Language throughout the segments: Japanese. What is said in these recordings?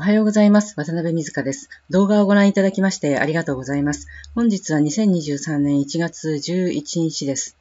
おはようございます。渡辺水香です。動画をご覧いただきましてありがとうございます。本日は2023年1月11日です。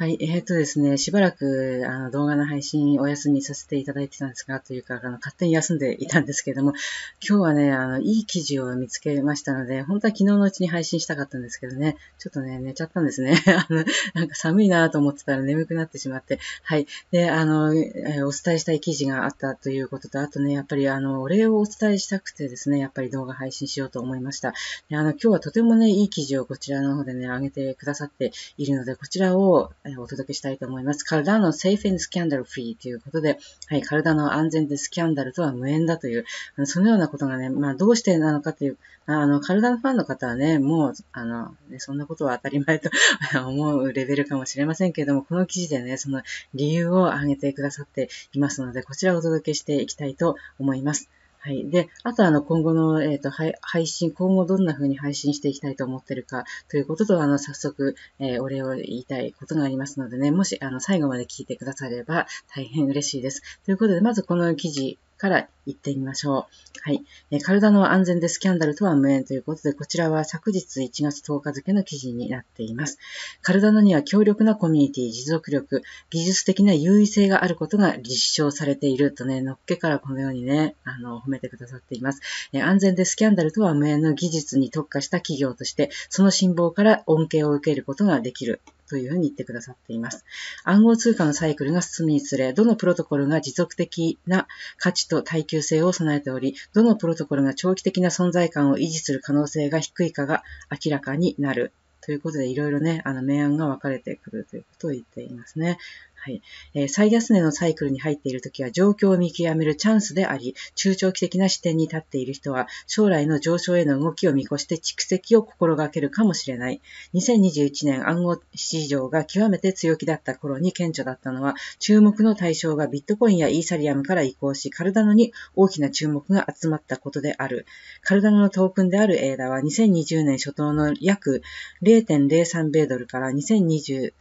はい、えー、っとですね、しばらくあの動画の配信お休みさせていただいてたんですが、というか、あの勝手に休んでいたんですけれども、今日はね、あの、いい記事を見つけましたので、本当は昨日のうちに配信したかったんですけどね、ちょっとね、寝ちゃったんですね。あの、なんか寒いなと思ってたら眠くなってしまって、はい。で、あの、えー、お伝えしたい記事があったということと、あとね、やっぱりあの、お礼をお伝えしたくてですね、やっぱり動画配信しようと思いました。であの、今日はとてもね、いい記事をこちらの方でね、上げてくださっているので、こちらを、お届けしたいと思います。体の safe and scandal free ということで、はい、体の安全でスキャンダルとは無縁だという、そのようなことがね、まあ、どうしてなのかという、あの、体のファンの方はね、もう、あの、ね、そんなことは当たり前と 思うレベルかもしれませんけれども、この記事でね、その理由を挙げてくださっていますので、こちらをお届けしていきたいと思います。はい。で、あとあの、今後の、えっ、ー、と、配信、今後どんな風に配信していきたいと思ってるかということと、あの、早速、えー、お礼を言いたいことがありますのでね、もし、あの、最後まで聞いてくだされば大変嬉しいです。ということで、まずこの記事から言ってみましょう。はい。えー、体の安全でスキャンダルとは無縁ということで、こちらは昨日1月10日付の記事になっています。カルダノには強力なコミュニティ、持続力、技術的な優位性があることが立証されているとね、のっけからこのようにね、あの、褒めてくださっています。えー、安全でスキャンダルとは無縁の技術に特化した企業として、その辛抱から恩恵を受けることができるというふうに言ってくださっています。暗号通貨のサイクルが進むにつれ、どのプロトコルが持続的な価値と耐久性を備えており、どのプロトコルが長期的な存在感を維持する可能性が低いかが明らかになるということで、いろいろね、あの、明暗が分かれてくるということを言っていますね。はい。えー、最安値のサイクルに入っているときは、状況を見極めるチャンスであり、中長期的な視点に立っている人は、将来の上昇への動きを見越して蓄積を心がけるかもしれない。2021年暗号市場が極めて強気だった頃に顕著だったのは、注目の対象がビットコインやイーサリアムから移行し、カルダノに大きな注目が集まったことである。カルダノのトークンであるエーダは、2020年初頭の約0.03米ドルから2020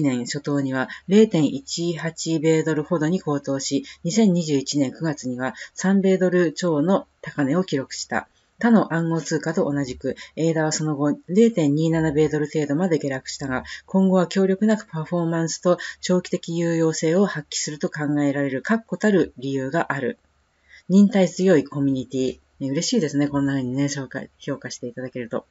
年初頭には0.18米ドルほどに高騰し、2021年9月には3米ドル超の高値を記録した。他の暗号通貨と同じく、エイダはその後0.27米ドル程度まで下落したが、今後は強力なパフォーマンスと長期的有用性を発揮すると考えられる確固たる理由がある。忍耐強いコミュニティ。嬉しいですね。こんな風にね、評価していただけると。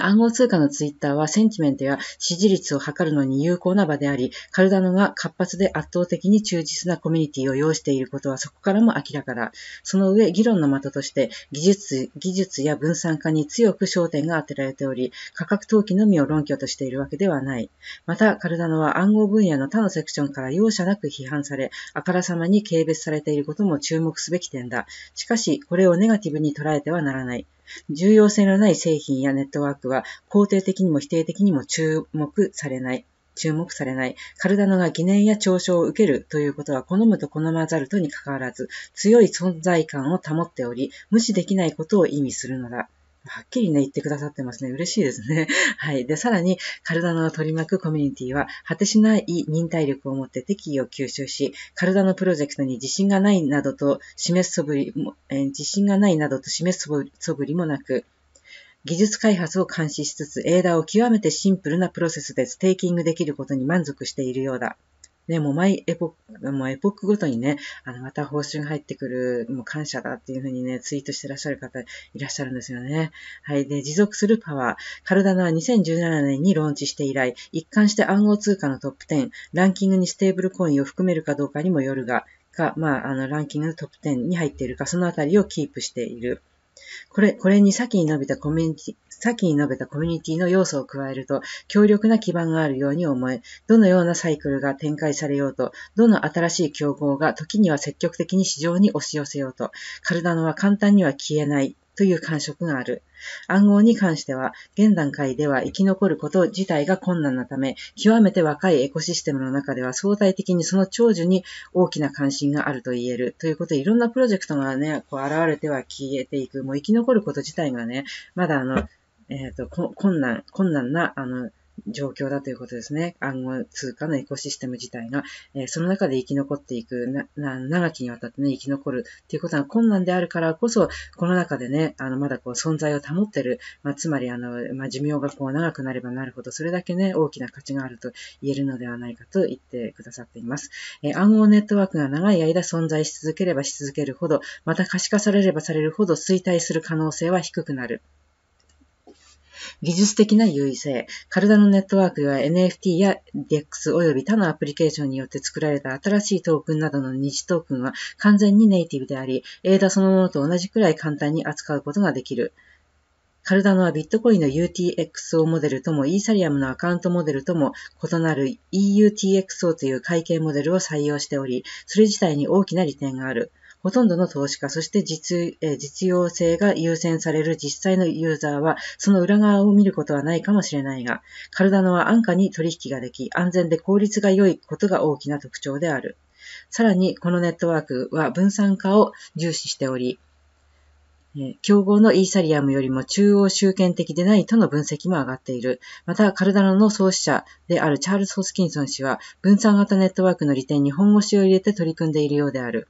暗号通貨のツイッターはセンチメントや支持率を測るのに有効な場であり、カルダノが活発で圧倒的に忠実なコミュニティを要していることはそこからも明らかだ。その上、議論の的として技術、技術や分散化に強く焦点が当てられており、価格投機のみを論拠としているわけではない。また、カルダノは暗号分野の他のセクションから容赦なく批判され、あからさまに軽蔑されていることも注目すべき点だ。しかし、これをネガティブに捉えてはならない。重要性のない製品やネットワークは肯定的にも否定的にも注目されない。注目されない。カルダノが疑念や嘲笑を受けるということは好むと好まざるとにかかわらず、強い存在感を保っており、無視できないことを意味するのだ。はっきりね、言ってくださってますね。嬉しいですね。はい。で、さらに、体の取り巻くコミュニティは、果てしない忍耐力を持って敵意を吸収し、体のプロジェクトに自信がないなどと示す素振りも、えー、自信がないなどと示す素振りもなく、技術開発を監視しつつ、エーダーを極めてシンプルなプロセスでステーキングできることに満足しているようだ。ね、もう毎エポック、もうエポックごとにね、あの、また報酬が入ってくる、もう感謝だっていうふうにね、ツイートしてらっしゃる方いらっしゃるんですよね。はい。で、持続するパワー。カルダナは2017年にローンチして以来、一貫して暗号通貨のトップ10、ランキングにステーブルコインを含めるかどうかにもよるが、か、まあ、あの、ランキングのトップ10に入っているか、そのあたりをキープしている。これ、これに先に述べたコミュニティ、先に述べたコミュニティの要素を加えると、強力な基盤があるように思え、どのようなサイクルが展開されようと、どの新しい競合が時には積極的に市場に押し寄せようと、カルダノは簡単には消えないという感触がある。暗号に関しては、現段階では生き残ること自体が困難なため、極めて若いエコシステムの中では相対的にその長寿に大きな関心があると言える。ということで、いろんなプロジェクトがね、こう現れては消えていく。もう生き残ること自体がね、まだあの、えっ、ー、と、困難、困難な、あの、状況だということですね。暗号通貨のエコシステム自体が、えー、その中で生き残っていく長きにわたってね、生き残るということが困難であるからこそ、この中でね、あの、まだこう存在を保ってる、まあ、つまりあの、まあ、寿命がこう長くなればなるほど、それだけね、大きな価値があると言えるのではないかと言ってくださっています。えー、暗号ネットワークが長い間存在し続ければし続けるほど、また可視化されればされるほど衰退する可能性は低くなる。技術的な優位性、体のネットワークや NFT や DX 及び他のアプリケーションによって作られた新しいトークンなどの二次トークンは完全にネイティブであり、a ー a そのものと同じくらい簡単に扱うことができる。カルダノはビットコインの UTXO モデルともイーサリアムのアカウントモデルとも異なる EUTXO という会計モデルを採用しており、それ自体に大きな利点がある。ほとんどの投資家、そして実,、え実用性が優先される実際のユーザーは、その裏側を見ることはないかもしれないが、カルダノは安価に取引ができ、安全で効率が良いことが大きな特徴である。さらに、このネットワークは分散化を重視しており、競合のイーサリアムよりも中央集権的でないとの分析も上がっている。また、カルダノの創始者であるチャールズ・ホスキンソン氏は、分散型ネットワークの利点に本腰を入れて取り組んでいるようである。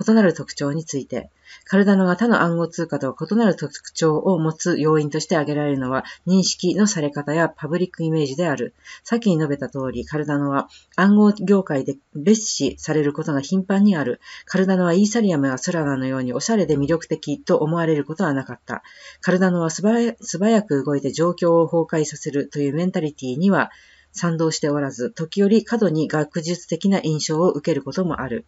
異なる特徴について、カルダノが他の暗号通貨と異なる特徴を持つ要因として挙げられるのは、認識のされ方やパブリックイメージである。先に述べた通り、カルダノは暗号業界で蔑視されることが頻繁にある。カルダノはイーサリアムやソラナのようにおしゃれで魅力的と思われることはなかった。カルダノは素早く動いて状況を崩壊させるというメンタリティには賛同しておらず、時折過度に学術的な印象を受けることもある。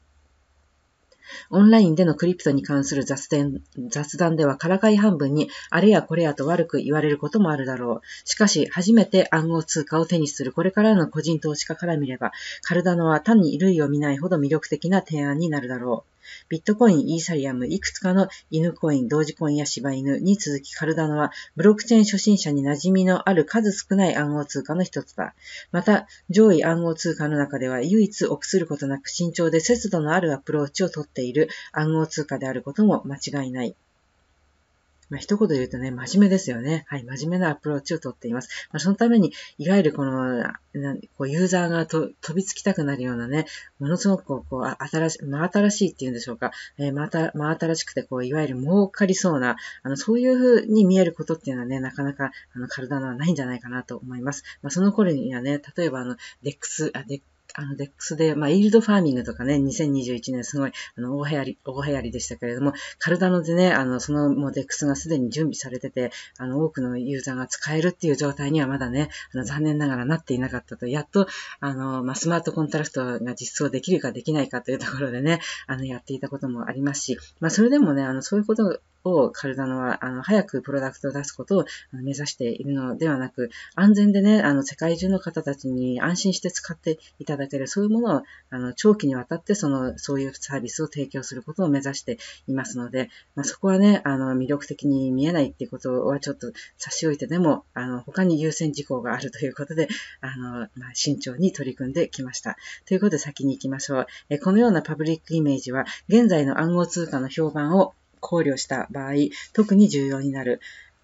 オンラインでのクリプトに関する雑談雑談ではからかい半分にあれやこれやと悪く言われることもあるだろう。しかし、初めて暗号通貨を手にするこれからの個人投資家から見れば、カルダノは単に類を見ないほど魅力的な提案になるだろう。ビットコイン、イーサリアム、いくつかの犬コイン、同時コインや柴犬に続きカルダノは、ブロックチェーン初心者に馴染みのある数少ない暗号通貨の一つだ。また、上位暗号通貨の中では唯一臆することなく慎重で節度のあるアプローチをとっている暗号通貨であることも間違いない。まあ、一言言うとね、真面目ですよね。はい、真面目なアプローチをとっています。まあ、そのために、いわゆるこの、こうユーザーが飛びつきたくなるようなね、ものすごくこう、こう新し、真新しいっていうんでしょうか、えー、また、真新しくて、こう、いわゆる儲かりそうな、あの、そういうふうに見えることっていうのはね、なかなか、あの、体のはないんじゃないかなと思います。まあ、その頃にはね、例えば、あの、デックス、あ、デックあの、デックスで、まあ、イールドファーミングとかね、2021年すごい、あの、大流行り、大流行りでしたけれども、カルダノでね、あの、その、もうデックスがすでに準備されてて、あの、多くのユーザーが使えるっていう状態にはまだね、あの、残念ながらなっていなかったと、やっと、あの、まあ、スマートコントラクトが実装できるかできないかというところでね、あの、やっていたこともありますし、まあ、それでもね、あの、そういうことを体の、あの、早くプロダクトを出すことを目指しているのではなく、安全でね、あの、世界中の方たちに安心して使っていただける、そういうものを、あの、長期にわたって、その、そういうサービスを提供することを目指していますので、まあ、そこはね、あの、魅力的に見えないっていうことはちょっと差し置いてでも、あの、他に優先事項があるということで、あの、まあ、慎重に取り組んできました。ということで先に行きましょう。えこのようなパブリックイメージは、現在の暗号通貨の評判を考慮した場合、特に重要になる。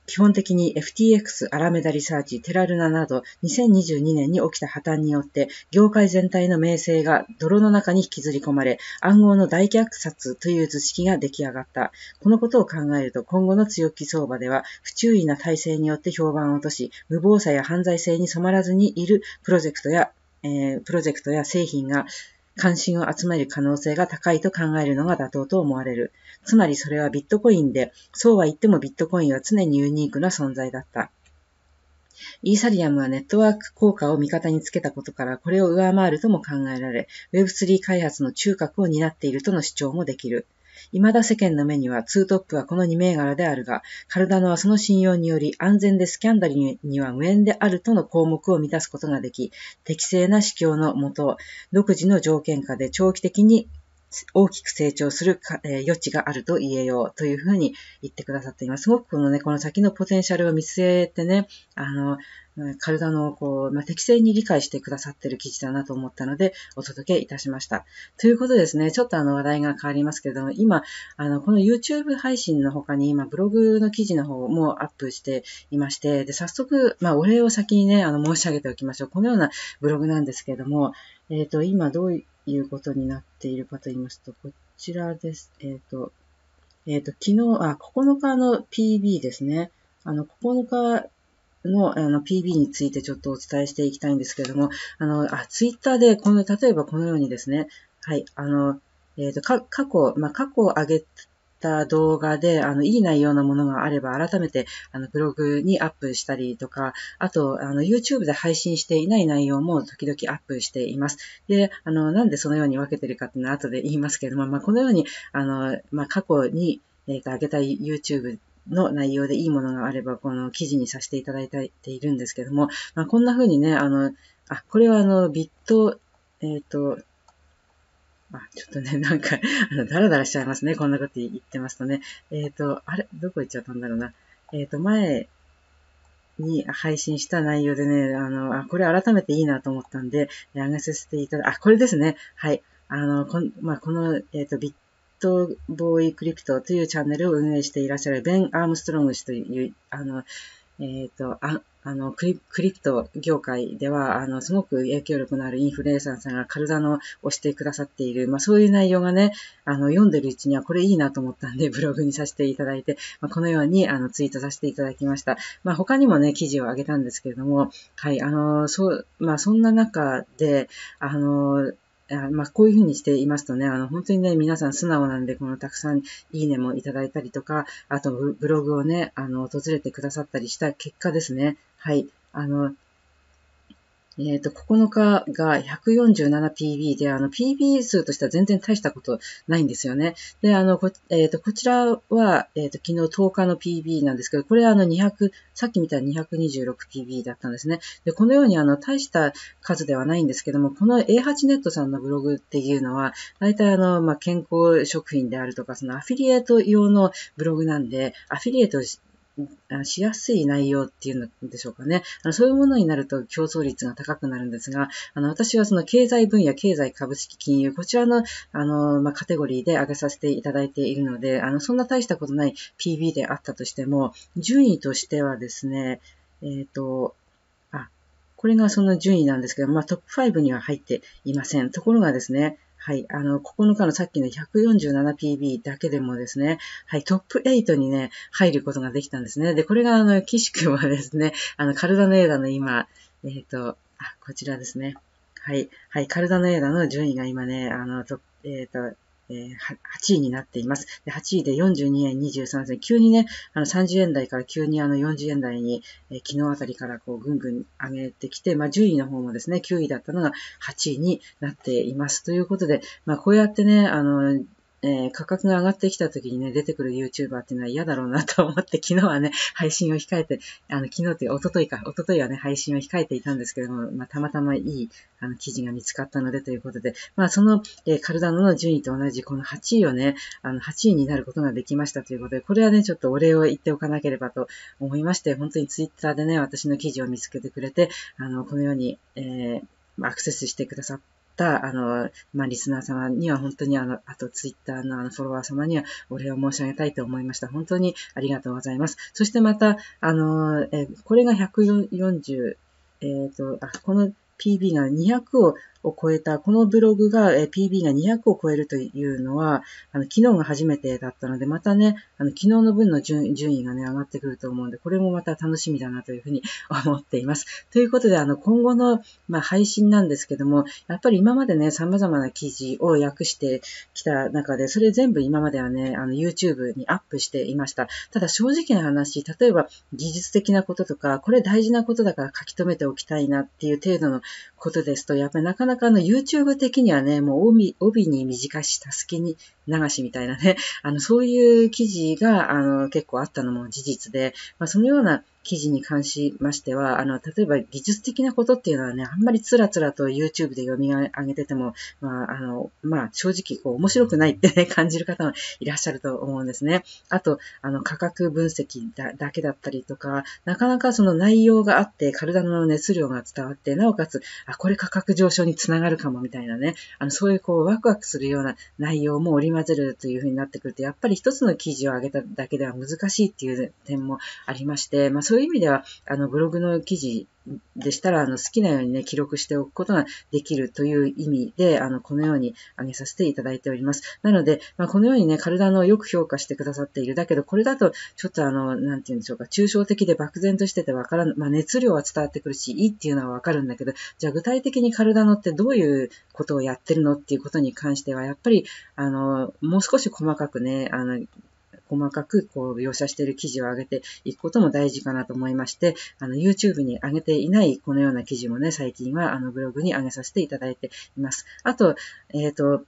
基本的に FTX、アラメダリサーチ、テラルナなど2022年に起きた破綻によって業界全体の名声が泥の中に引きずり込まれ暗号の大虐殺という図式が出来上がった。このことを考えると今後の強気相場では不注意な体制によって評判を落とし無謀さや犯罪性に染まらずにいるプロジェクトやえー、プロジェクトや製品が関心を集める可能性が高いと考えるのが妥当と思われる。つまりそれはビットコインで、そうは言ってもビットコインは常にユニークな存在だった。イーサリアムはネットワーク効果を味方につけたことからこれを上回るとも考えられ、Web3 開発の中核を担っているとの主張もできる。未だ世間の目にはツートップはこの2銘柄であるが、カルダノはその信用により安全でスキャンダルには無縁であるとの項目を満たすことができ、適正な指標のもと、独自の条件下で長期的に大きく成長するえ余地があると言えようというふうに言ってくださっています。すごくこのね、この先のポテンシャルを見据えてね、あの、体のこう、まあ、適正に理解してくださってる記事だなと思ったのでお届けいたしました。ということですね、ちょっとあの話題が変わりますけれども、今、あの、この YouTube 配信の他に今ブログの記事の方もアップしていまして、で、早速、まあ、お礼を先にね、あの、申し上げておきましょう。このようなブログなんですけれども、えっ、ー、と、今どういうことになっているかと言いますと、こちらです。えっ、ー、と、えっ、ー、と、昨日、あ、9日の PB ですね。あの、9日のあの PB についてちょっとお伝えしていきたいんですけれども、あの、あ、ツイッターで、この、例えばこのようにですね、はい、あの、えっ、ー、と、過去、まあ、過去上げた動画で、あの、いい内容のものがあれば、改めて、あの、ブログにアップしたりとか、あと、あの、YouTube で配信していない内容も時々アップしています。で、あの、なんでそのように分けてるかっていうのは後で言いますけれども、まあ、このように、あの、まあ、過去に、えっ、ー、と、上げたい YouTube の内容でいいものがあれば、この記事にさせていただいているんですけども、まあ、こんな風にね、あの、あ、これはあの、ビット、えっ、ー、と、あ、ちょっとね、なんか、あの、ダラダラしちゃいますね。こんなこと言ってますとね。えっ、ー、と、あれどこ行っちゃったんだろうな。えっ、ー、と、前に配信した内容でね、あの、あ、これ改めていいなと思ったんで、上げさせていただ、あ、これですね。はい。あの、こんまあ、この、えっ、ー、と、ビット、トボーイクリプトというチャンネルを運営していらっしゃるベン・アームストロング氏という、あの、えっ、ー、と、ああのクリ、クリプト業界では、あの、すごく影響力のあるインフルエンサーさんが体の押してくださっている、まあそういう内容がね、あの、読んでるうちにはこれいいなと思ったんで、ブログにさせていただいて、まあ、このように、あの、ツイートさせていただきました。まあ他にもね、記事を上げたんですけれども、はい、あの、そう、まあそんな中で、あの、まあ、こういうふうにしていますとね、あの、本当にね、皆さん素直なんで、このたくさんいいねもいただいたりとか、あとブログをね、あの、訪れてくださったりした結果ですね、はい、あの、えっ、ー、と、9日が 147pb で、あの、pb 数としては全然大したことないんですよね。で、あの、こ,、えーと、こちらは、えっ、ー、と、昨日10日の pb なんですけど、これあの200、さっき見た 226pb だったんですね。で、このようにあの、大した数ではないんですけども、この A8 ネットさんのブログっていうのは、大体あの、まあ、健康食品であるとか、そのアフィリエイト用のブログなんで、アフィリエイトしやすい内容っていうんでしょうかね。あのそういうものになると競争率が高くなるんですが、あの私はその経済分野、経済株式金融、こちらのあの、まあ、カテゴリーで上げさせていただいているので、あのそんな大したことない PB であったとしても、順位としてはですね、えっ、ー、と、あ、これがその順位なんですけど、まあ、トップ5には入っていません。ところがですね、はい、あの、9日のさっきの 147PB だけでもですね、はい、トップ8にね、入ることができたんですね。で、これが、あの、岸君はですね、あの、カルダネーダの今、えっ、ー、と、あ、こちらですね。はい、はい、カルダネーダの順位が今ね、あの、えっ、ー、と、え8位になっています。で8位で42円23銭。急にね、あの30円台から急にあの40円台に、えー、昨日あたりからこうぐんぐん上げてきて、まあ、10位の方もですね、9位だったのが8位になっています。ということで、まあ、こうやってね、あの、えー、価格が上がってきた時にね、出てくる YouTuber っていうのは嫌だろうなと思って、昨日はね、配信を控えて、あの、昨日っていう、おとといか、おとといはね、配信を控えていたんですけども、まあ、たまたまいい、あの、記事が見つかったのでということで、まあ、その、えー、カルダノの順位と同じ、この8位をね、あの、8位になることができましたということで、これはね、ちょっとお礼を言っておかなければと思いまして、本当に Twitter でね、私の記事を見つけてくれて、あの、このように、えー、アクセスしてくださって、た、、あの、まあ、リスナー様には本当にあの、あとツイッターのあのフォロワー様にはお礼を申し上げたいと思いました。本当にありがとうございます。そしてまた、あの、えこれが140、えっ、ー、と、あ、この PB が200をを超えた、このブログが、え PB が200を超えるというのは、あの昨日が初めてだったので、またね、あの昨日の分の順位がね、上がってくると思うんで、これもまた楽しみだなというふうに 思っています。ということで、あの、今後の、まあ、配信なんですけども、やっぱり今までね、様々な記事を訳してきた中で、それ全部今まではね、あの、YouTube にアップしていました。ただ正直な話、例えば技術的なこととか、これ大事なことだから書き留めておきたいなっていう程度のことですと、やっぱりなかなかなかあの YouTube 的にはね、もう帯帯に短し、たすきに流しみたいなね、あのそういう記事があの結構あったのも事実で、まあ、そのような記事に関しましては、あの、例えば技術的なことっていうのはね、あんまりつらつらと YouTube で読み上げてても、まあ、あの、まあ、正直、こう、面白くないってね、感じる方もいらっしゃると思うんですね。あと、あの、価格分析だだけだったりとか、なかなかその内容があって、体の熱量が伝わって、なおかつ、あ、これ価格上昇につながるかもみたいなね、あの、そういうこう、ワクワクするような内容も織り交ぜるというふうになってくると、やっぱり一つの記事を上げただけでは難しいっていう点もありまして、まあそういう意味では、あの、ブログの記事でしたら、あの、好きなようにね、記録しておくことができるという意味で、あの、このように挙げさせていただいております。なので、まあ、このようにね、体のよく評価してくださっている。だけど、これだと、ちょっとあの、なんて言うんでしょうか、抽象的で漠然としててわからん、まあ、熱量は伝わってくるし、いいっていうのはわかるんだけど、じゃあ具体的に体のってどういうことをやってるのっていうことに関しては、やっぱり、あの、もう少し細かくね、あの、細かくこう描写している記事を上げていくことも大事かなと思いまして、あの YouTube に上げていないこのような記事もね、最近はあのブログに上げさせていただいています。あと、えっ、ー、と、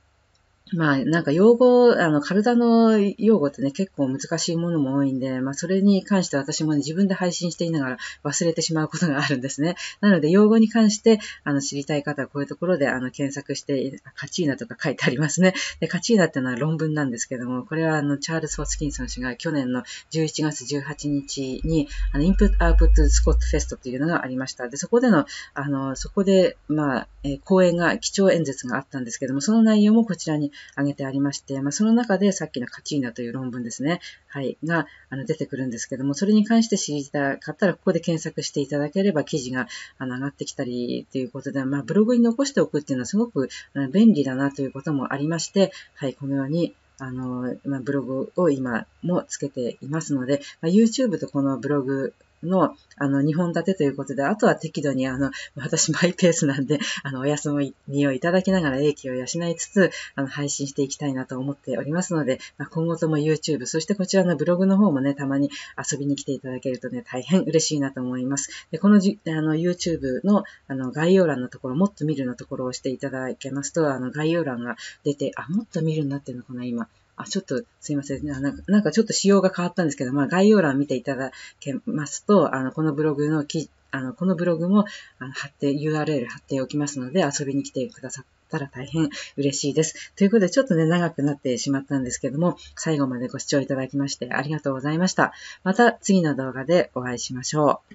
まあ、なんか用語、あの、体の用語ってね、結構難しいものも多いんで、まあ、それに関して私もね、自分で配信していながら忘れてしまうことがあるんですね。なので、用語に関して、あの、知りたい方はこういうところで、あの、検索して、カチーナとか書いてありますね。で、カチーナってのは論文なんですけども、これは、あの、チャールズ・ホスキンソン氏が去年の11月18日に、あの、インプット・アウト・スコット・フェストというのがありました。で、そこでの、あの、そこで、まあ、え講演が、基調演説があったんですけども、その内容もこちらに挙げてありまして、まあ、その中でさっきのカチーナという論文ですね、はい、があの出てくるんですけども、それに関して知りたかったら、ここで検索していただければ記事があの上がってきたりということで、まあ、ブログに残しておくっていうのはすごく便利だなということもありまして、はい、このようにあの、まあ、ブログを今もつけていますので、まあ、YouTube とこのブログの、あの、2本立てということで、あとは適度に、あの、私マイペースなんで、あの、お休みをいただきながら英気を養いつつ、あの、配信していきたいなと思っておりますので、まあ、今後とも YouTube、そしてこちらのブログの方もね、たまに遊びに来ていただけるとね、大変嬉しいなと思います。で、このじ、あの、YouTube の、あの、概要欄のところ、もっと見るのところを押していただけますと、あの、概要欄が出て、あ、もっと見るになってるのかな、今。あ、ちょっとすいません。なんかなんかちょっと仕様が変わったんですけど、まあ概要欄見ていただけますと、あの、このブログの記あの、このブログもあの貼って、URL 貼っておきますので、遊びに来てくださったら大変嬉しいです。ということで、ちょっとね、長くなってしまったんですけども、最後までご視聴いただきましてありがとうございました。また次の動画でお会いしましょう。